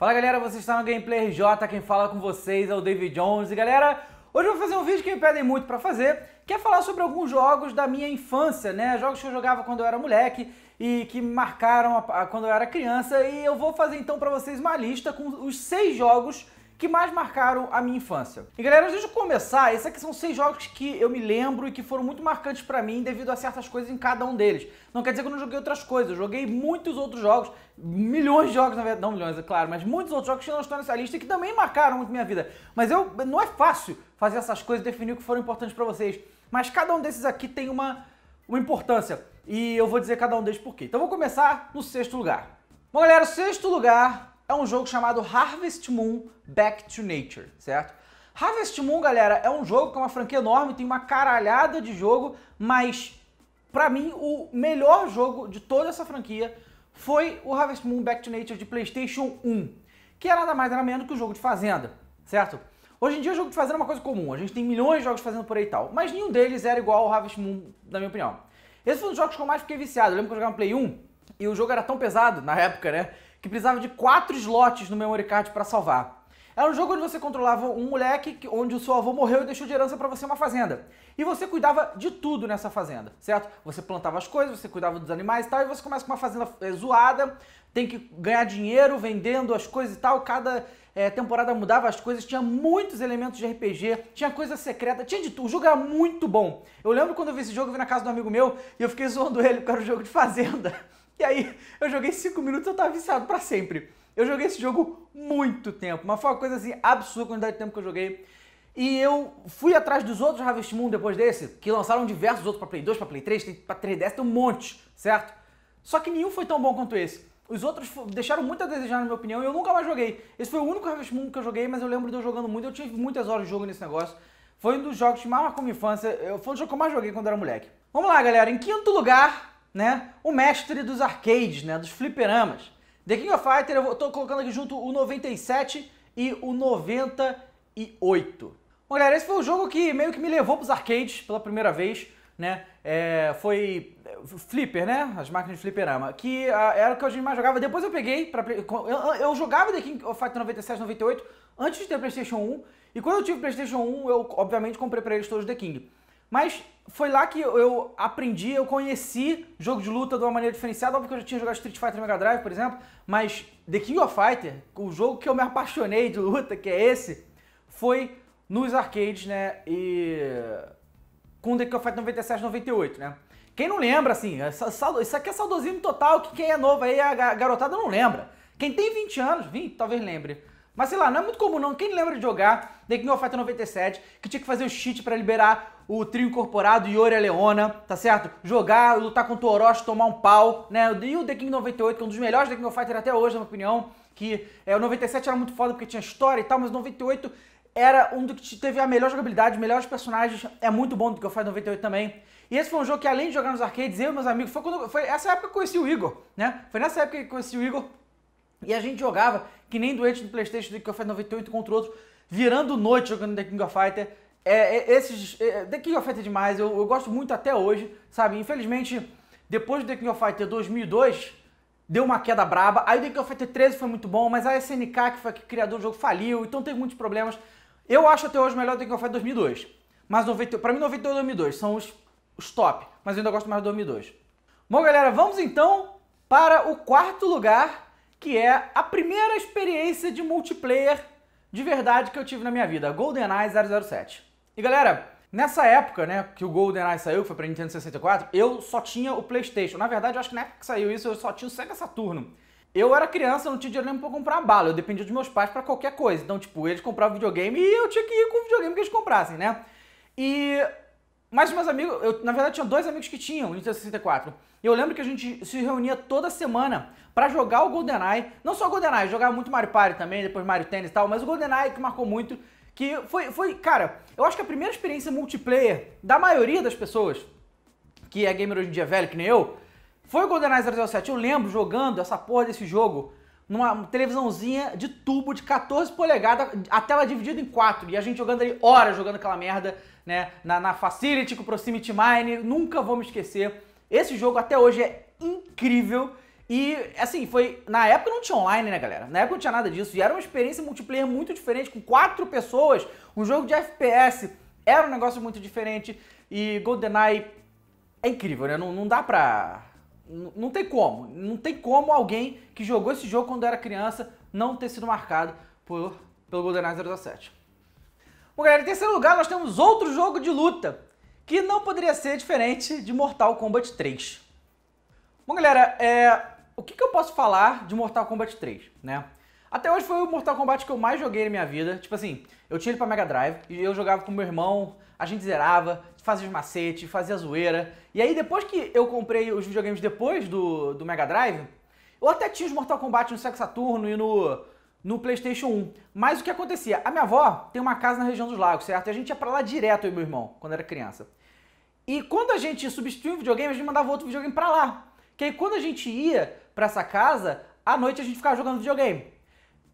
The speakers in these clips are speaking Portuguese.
Fala galera, vocês estão no Gameplay RJ, quem fala com vocês é o David Jones. E galera, hoje eu vou fazer um vídeo que me pedem muito para fazer, que é falar sobre alguns jogos da minha infância, né? Jogos que eu jogava quando eu era moleque e que me marcaram a, a, quando eu era criança. E eu vou fazer então para vocês uma lista com os seis jogos que mais marcaram a minha infância. E galera, deixa eu começar, esses aqui são seis jogos que eu me lembro e que foram muito marcantes para mim devido a certas coisas em cada um deles. Não quer dizer que eu não joguei outras coisas, eu joguei muitos outros jogos, milhões de jogos na verdade, não milhões, é claro, mas muitos outros jogos que não estão nessa lista e que também marcaram muito minha vida. Mas eu não é fácil fazer essas coisas e definir o que foram importantes para vocês, mas cada um desses aqui tem uma uma importância e eu vou dizer cada um deles por quê. Então vou começar no sexto lugar. Bom, galera, o sexto lugar é um jogo chamado Harvest Moon Back to Nature, certo? Harvest Moon, galera, é um jogo que é uma franquia enorme, tem uma caralhada de jogo, mas para mim o melhor jogo de toda essa franquia foi o Harvest Moon Back to Nature de PlayStation 1, que é nada mais nada menos que o jogo de fazenda, certo? Hoje em dia o jogo de fazenda é uma coisa comum, a gente tem milhões de jogos fazendo por aí e tal, mas nenhum deles era igual ao Harvest Moon, na minha opinião. Esse foi um dos jogos que eu mais fiquei viciado. Eu lembro que eu jogava no Play 1 e o jogo era tão pesado na época, né? que precisava de quatro slots no memory card para salvar. Era um jogo onde você controlava um moleque onde o seu avô morreu e deixou de herança para você uma fazenda. E você cuidava de tudo nessa fazenda, certo? Você plantava as coisas, você cuidava dos animais e tal, e você começa com uma fazenda é, zoada, tem que ganhar dinheiro vendendo as coisas e tal. Cada é, temporada mudava as coisas, tinha muitos elementos de RPG, tinha coisa secreta, tinha de tudo. O jogo era muito bom. Eu lembro quando eu vi esse jogo, eu vi na casa do amigo meu e eu fiquei zoando ele porque era um jogo de fazenda. E aí eu joguei 5 minutos e eu tava viciado para sempre. Eu joguei esse jogo muito tempo, mas foi uma coisa assim absurda a quantidade de tempo que eu joguei. E eu fui atrás dos outros Harvest Moon depois desse, que lançaram diversos outros para Play 2, para Play 3, para 3DS, tem um monte, certo? Só que nenhum foi tão bom quanto esse. Os outros deixaram muito a desejar, na minha opinião, e eu nunca mais joguei. Esse foi o único Harvest Moon que eu joguei, mas eu lembro de eu jogando muito, eu tive muitas horas de jogo nesse negócio. Foi um dos jogos que mais marcou minha infância, foi dos jogo que eu mais joguei quando era moleque. Vamos lá, galera. Em quinto lugar, né? O mestre dos arcades, né? Dos fliperamas. The King of Fighter, eu estou colocando aqui junto o 97 e o 98. Bom, galera, esse foi o jogo que meio que me levou para os arcades pela primeira vez, né? É, foi é, Flipper, né? As máquinas de fliperama, que ah, era o que a gente mais jogava. Depois eu peguei, pra, eu, eu jogava The King of Fighter 97, 98, antes de ter PlayStation 1. E quando eu tive PlayStation 1, eu obviamente comprei para eles todos The King. Mas foi lá que eu aprendi, eu conheci jogo de luta de uma maneira diferenciada, óbvio que eu já tinha jogado Street Fighter Mega Drive, por exemplo, mas The King of Fighter, o jogo que eu me apaixonei de luta, que é esse, foi nos arcades, né, e com The King of Fighter 97 98, né. Quem não lembra, assim, é isso aqui é saudosismo total, que quem é novo aí, a garotada não lembra. Quem tem 20 anos, 20, talvez lembre. Mas sei lá, não é muito comum não, quem lembra de jogar The King of Fighter 97, que tinha que fazer o cheat para liberar o trio incorporado Yori Leona, tá certo? Jogar, lutar contra o Orochi, tomar um pau, né? E o The King 98, que é um dos melhores The King of Fighters até hoje, na minha opinião. Que é, o 97 era muito foda porque tinha história e tal, mas o 98 era um do que teve a melhor jogabilidade, os melhores personagens. É muito bom do que eu faço 98 também. E esse foi um jogo que, além de jogar nos arcades, eu e meus amigos, foi quando. Foi essa época que eu conheci o Igor, né? Foi nessa época que eu conheci o Igor. E a gente jogava, que nem doente do Playstation do King of Fighters 98 contra outros, virando noite jogando The King of Fighters. É, é, esses. É, The King of é demais, eu, eu, gosto muito até hoje, sabe? Infelizmente, depois do The King of Fighters 2002, deu uma queda braba. Aí o The King of Fighters 13 foi muito bom, mas a SNK, que foi criador do jogo, faliu, então teve muitos problemas. Eu acho até hoje melhor do King of Fighters 2002. Mas 90, pra mim, 92 e 2002 são os, os top, mas eu ainda gosto mais do 2002. Bom, galera, vamos então para o quarto lugar, que é a primeira experiência de multiplayer de verdade que eu tive na minha vida, GoldenEye 007. E galera, nessa época, né, que o GoldenEye saiu, que foi pra Nintendo 64, eu só tinha o PlayStation. Na verdade, eu acho que na época que saiu isso, eu só tinha o Sega Saturno. Eu era criança, não tinha dinheiro nem pra comprar bala, eu dependia dos meus pais para qualquer coisa. Então, tipo, eles compravam videogame e eu tinha que ir com o videogame que eles comprassem, né? E. Mas os meus amigos, eu na verdade tinha dois amigos que tinham o Nintendo 64. E eu lembro que a gente se reunia toda semana para jogar o GoldenEye. Não só o GoldenEye, jogava muito Mario Party também, depois Mario Tennis e tal, mas o GoldenEye que marcou muito que foi, foi, cara, eu acho que a primeira experiência multiplayer da maioria das pessoas que é gamer hoje em dia velho, que nem eu, foi o GoldenEye 007. Eu lembro jogando essa porra desse jogo numa televisãozinha de tubo de 14 polegadas, a tela dividida em quatro, e a gente jogando ali horas jogando aquela merda, né, na, na Facility com o Proximity Mine, nunca vou me esquecer. Esse jogo até hoje é incrível e, assim, foi. Na época não tinha online, né, galera? Na época não tinha nada disso. E era uma experiência multiplayer muito diferente, com quatro pessoas. Um jogo de FPS era um negócio muito diferente. E GoldenEye é incrível, né? Não, não dá pra. Não, não tem como. Não tem como alguém que jogou esse jogo quando era criança não ter sido marcado por, pelo GoldenEye 017. Bom, galera, em terceiro lugar nós temos outro jogo de luta que não poderia ser diferente de Mortal Kombat 3. Bom, galera, é, o que, que eu posso falar de Mortal Kombat 3, né? Até hoje foi o Mortal Kombat que eu mais joguei na minha vida. Tipo assim, eu tinha ele pra Mega Drive e eu jogava com meu irmão, a gente zerava, fazia os macetes, fazia zoeira. E aí depois que eu comprei os videogames depois do, do Mega Drive, eu até tinha os Mortal Kombat no Sega Saturno e no, no PlayStation 1. Mas o que acontecia? A minha avó tem uma casa na região dos lagos, certo? E a gente ia pra lá direto, eu e meu irmão, quando era criança. E quando a gente substituía um videogame, a gente mandava outro videogame pra lá. Que aí quando a gente ia, para essa casa, à noite a gente ficava jogando videogame.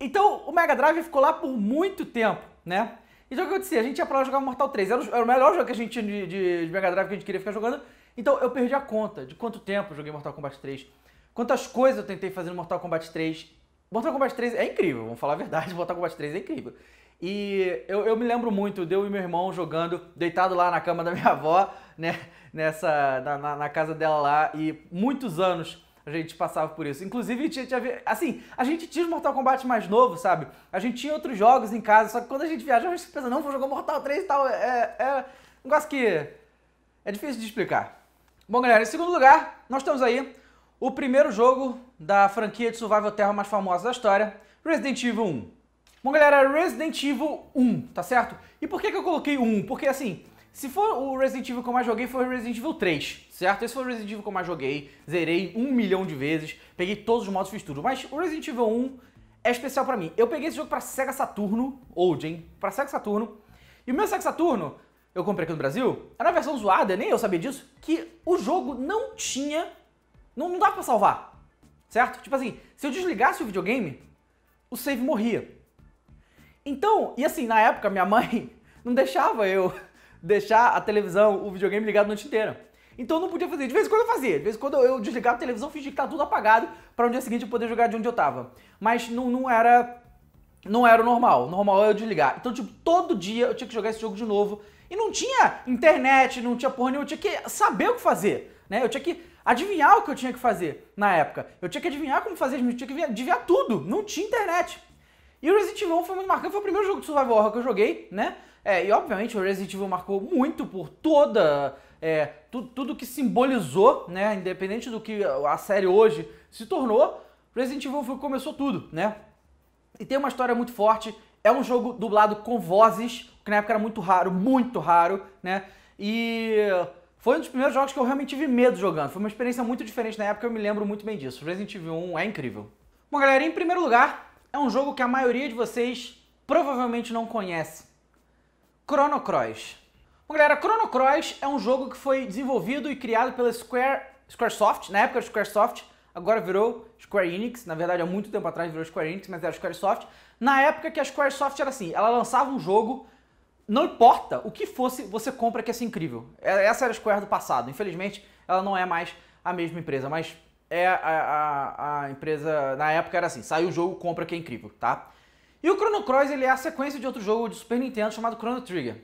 Então o Mega Drive ficou lá por muito tempo, né? Então o que acontecia? A gente ia pra lá jogar Mortal 3. Era o, era o melhor jogo que a gente de, de, de, Mega Drive que a gente queria ficar jogando. Então eu perdi a conta de quanto tempo eu joguei Mortal Kombat 3. Quantas coisas eu tentei fazer no Mortal Kombat 3. Mortal Kombat 3 é incrível, vamos falar a verdade, Mortal Kombat 3 é incrível. E eu, eu me lembro muito de eu e meu irmão jogando, deitado lá na cama da minha avó, né? Nessa. na, na, na casa dela lá, e muitos anos a gente passava por isso. Inclusive, tinha, tinha, assim, a gente tinha o Mortal Kombat mais novo, sabe? A gente tinha outros jogos em casa, só que quando a gente viajava, a gente pensa, não, vou jogar Mortal 3 e tal. É, é, é um negócio que é difícil de explicar. Bom, galera, em segundo lugar, nós temos aí o primeiro jogo da franquia de survival Terra mais famosa da história, Resident Evil 1. Bom, galera, Resident Evil 1, tá certo? E por que, que eu coloquei 1? Porque, assim, se for o Resident Evil que eu mais joguei, foi o Resident Evil 3, certo? Esse foi o Resident Evil que eu mais joguei, zerei um milhão de vezes, peguei todos os modos, fiz tudo. Mas o Resident Evil 1 é especial para mim. Eu peguei esse jogo para Sega Saturno, old, hein? Pra Sega Saturno. E o meu Sega Saturno, eu comprei aqui no Brasil, era a versão zoada, nem eu sabia disso, que o jogo não tinha... Não, não dava pra salvar, certo? Tipo assim, se eu desligasse o videogame, o save morria. Então, e assim, na época, minha mãe não deixava eu deixar a televisão, o videogame ligado a noite inteira. Então eu não podia fazer. De vez em quando eu fazia. De vez em quando eu desligava a televisão, fingia que tá tudo apagado para no dia seguinte eu poder jogar de onde eu tava. Mas não, não era não era o normal. O normal era é eu desligar. Então, tipo, todo dia eu tinha que jogar esse jogo de novo. E não tinha internet, não tinha porra nenhuma, eu tinha que saber o que fazer, né? Eu tinha que adivinhar o que eu tinha que fazer na época. Eu tinha que adivinhar como fazer, eu tinha que adivinhar tudo. Não tinha internet. E o Resident Evil foi muito marcante, foi o primeiro jogo de survival horror que eu joguei, né? É, e obviamente o Resident Evil marcou muito por toda. É, tu, tudo que simbolizou, né? Independente do que a série hoje se tornou, Resident Evil foi, começou tudo, né? E tem uma história muito forte. É um jogo dublado com vozes, que na época era muito raro, muito raro, né? E foi um dos primeiros jogos que eu realmente tive medo jogando. Foi uma experiência muito diferente na época, eu me lembro muito bem disso. Resident Evil 1 é incrível. Bom, galera, em primeiro lugar, é um jogo que a maioria de vocês provavelmente não conhece. Chrono Cross. Bom, galera, Chrono Cross é um jogo que foi desenvolvido e criado pela Square, Squaresoft, na época Squaresoft, agora virou Square Enix, na verdade há muito tempo atrás virou Square Enix, mas era Squaresoft. Na época que a Squaresoft era assim, ela lançava um jogo, não importa o que fosse, você compra que é incrível. Essa era a Square do passado, infelizmente ela não é mais a mesma empresa, mas é a, a, a empresa, na época era assim, saiu o jogo, compra que é incrível, tá? E o Chrono Cross ele é a sequência de outro jogo de Super Nintendo chamado Chrono Trigger.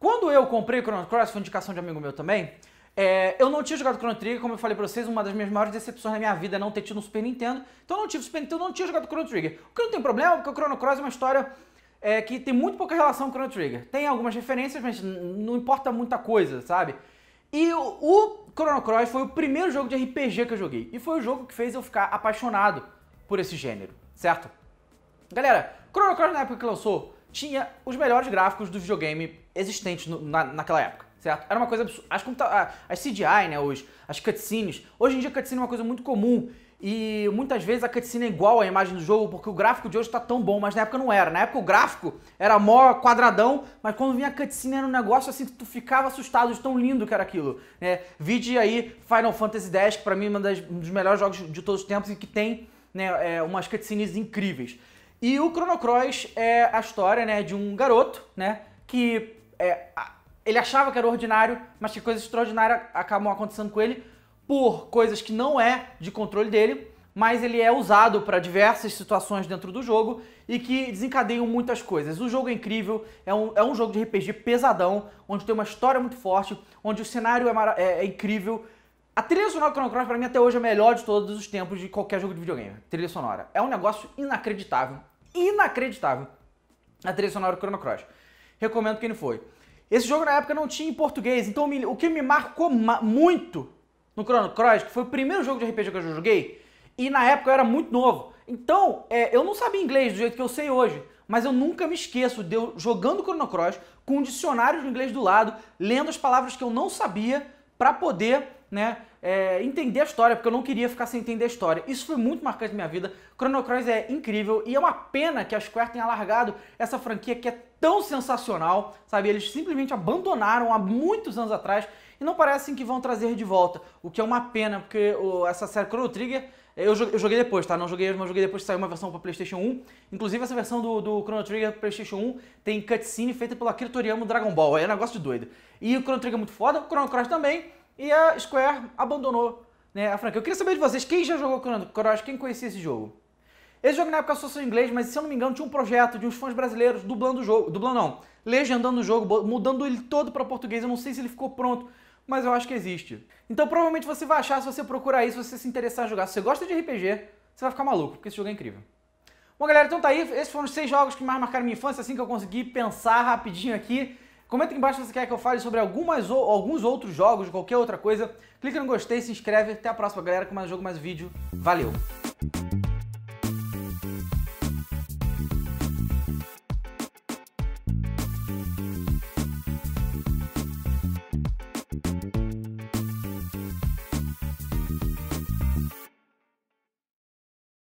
Quando eu comprei o Chrono Cross, foi indicação de amigo meu também, é, eu não tinha jogado Chrono Trigger, como eu falei pra vocês, uma das minhas maiores decepções na minha vida é não ter tido um Super Nintendo. Então eu não tive Super Nintendo, então não tinha jogado Chrono Trigger. O que não tem problema, porque o Chrono Cross é uma história é, que tem muito pouca relação com o Chrono Trigger. Tem algumas referências, mas não importa muita coisa, sabe? E o, o Chrono Cross foi o primeiro jogo de RPG que eu joguei. E foi o jogo que fez eu ficar apaixonado por esse gênero, certo? Galera, Chrono Cross, na época que lançou, tinha os melhores gráficos do videogame existentes no, na, naquela época, certo? Era uma coisa absurda. As, as CGI, né, os, as cutscenes. Hoje em dia, cutscene é uma coisa muito comum. E muitas vezes a cutscene é igual à imagem do jogo, porque o gráfico de hoje tá tão bom, mas na época não era. Na época o gráfico era mó quadradão, mas quando vinha a cutscene era um negócio assim que tu ficava assustado de tão lindo que era aquilo. Né? Vide aí Final Fantasy X, que pra mim é um, das, um dos melhores jogos de todos os tempos e que tem né, é, umas cutscenes incríveis. E o Chrono Cross é a história, né, de um garoto, né, que é, ele achava que era ordinário, mas que coisas extraordinárias acabam acontecendo com ele por coisas que não é de controle dele, mas ele é usado para diversas situações dentro do jogo e que desencadeiam muitas coisas. O jogo é incrível, é um, é um jogo de RPG pesadão, onde tem uma história muito forte, onde o cenário é, é, é incrível, a trilha sonora do Chrono Cross, pra mim, até hoje, é a melhor de todos os tempos de qualquer jogo de videogame. Trilha sonora. É um negócio inacreditável inacreditável a trilha sonora do Chrono Cross. Recomendo quem foi. Esse jogo na época não tinha em português, então o que me marcou ma muito no Chrono Cross, que foi o primeiro jogo de RPG que eu joguei, e na época eu era muito novo. Então, é, eu não sabia inglês do jeito que eu sei hoje, mas eu nunca me esqueço de eu jogando Chrono Cross com um dicionário de inglês do lado, lendo as palavras que eu não sabia para poder, né, é, entender a história, porque eu não queria ficar sem entender a história. Isso foi muito marcante na minha vida. Chrono Cross é incrível e é uma pena que a Square tenha largado essa franquia que é tão sensacional, sabe? Eles simplesmente abandonaram há muitos anos atrás e não parecem que vão trazer de volta, o que é uma pena, porque o, essa série Chrono Trigger eu joguei depois, tá? Não joguei, mas joguei depois que saiu uma versão para PlayStation 1. Inclusive, essa versão do, do Chrono Trigger PlayStation 1 tem cutscene feita pelo Akira Toriyama Dragon Ball. É um negócio de doido. E o Chrono Trigger é muito foda, o Chrono Cross também e a Square abandonou né, a franquia. Eu queria saber de vocês, quem já jogou Chrono Cross, quem conhecia esse jogo? Esse jogo na época só em inglês, mas se eu não me engano tinha um projeto de uns fãs brasileiros dublando o jogo, dublando não, legendando o jogo, mudando ele todo para português, eu não sei se ele ficou pronto, mas eu acho que existe. Então provavelmente você vai achar se você procurar isso, se você se interessar em jogar. Se você gosta de RPG, você vai ficar maluco, porque esse jogo é incrível. Bom galera, então tá aí, esses foram os seis jogos que mais marcaram minha infância, assim que eu consegui pensar rapidinho aqui. Comenta aqui embaixo se você quer que eu fale sobre algumas ou alguns outros jogos, qualquer outra coisa. Clica no gostei, se inscreve. Até a próxima, galera, com mais jogo, mais vídeo. Valeu!